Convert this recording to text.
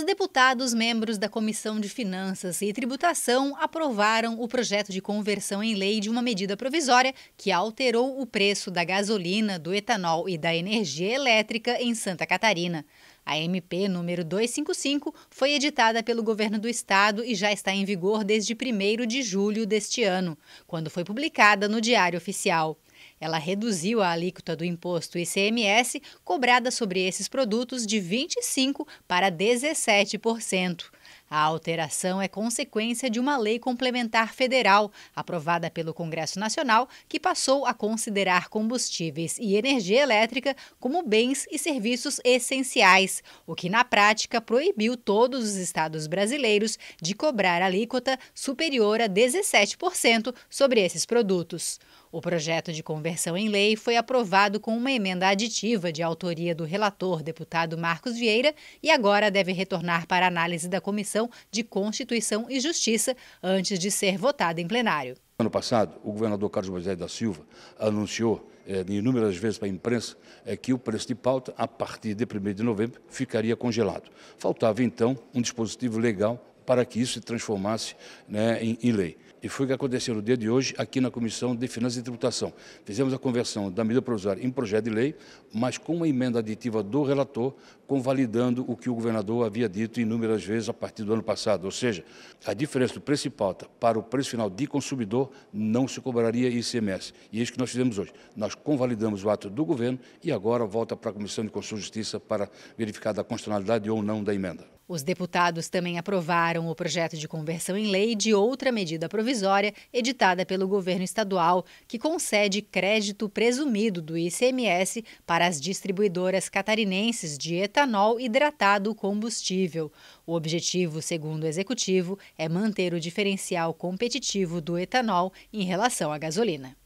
Os deputados membros da Comissão de Finanças e Tributação aprovaram o projeto de conversão em lei de uma medida provisória que alterou o preço da gasolina, do etanol e da energia elétrica em Santa Catarina. A MP número 255 foi editada pelo governo do estado e já está em vigor desde 1 de julho deste ano, quando foi publicada no Diário Oficial. Ela reduziu a alíquota do imposto ICMS cobrada sobre esses produtos de 25% para 17%. A alteração é consequência de uma lei complementar federal, aprovada pelo Congresso Nacional, que passou a considerar combustíveis e energia elétrica como bens e serviços essenciais, o que na prática proibiu todos os estados brasileiros de cobrar alíquota superior a 17% sobre esses produtos. O projeto de conversão em lei foi aprovado com uma emenda aditiva de autoria do relator, deputado Marcos Vieira, e agora deve retornar para análise da comissão Comissão de Constituição e Justiça antes de ser votada em plenário. Ano passado, o governador Carlos Moisés da Silva anunciou é, inúmeras vezes para a imprensa é, que o preço de pauta, a partir de 1 de novembro, ficaria congelado. Faltava, então, um dispositivo legal para que isso se transformasse né, em, em lei. E foi o que aconteceu no dia de hoje aqui na Comissão de Finanças e Tributação. Fizemos a conversão da medida provisória em projeto de lei, mas com uma emenda aditiva do relator, convalidando o que o governador havia dito inúmeras vezes a partir do ano passado. Ou seja, a diferença do preço de pauta para o preço final de consumidor não se cobraria ICMS. E é isso que nós fizemos hoje. Nós convalidamos o ato do governo e agora volta para a Comissão de Constituição e Justiça para verificar a constitucionalidade ou não da emenda. Os deputados também aprovaram o projeto de conversão em lei de outra medida provisória editada pelo governo estadual, que concede crédito presumido do ICMS para as distribuidoras catarinenses de etanol hidratado combustível. O objetivo, segundo o executivo, é manter o diferencial competitivo do etanol em relação à gasolina.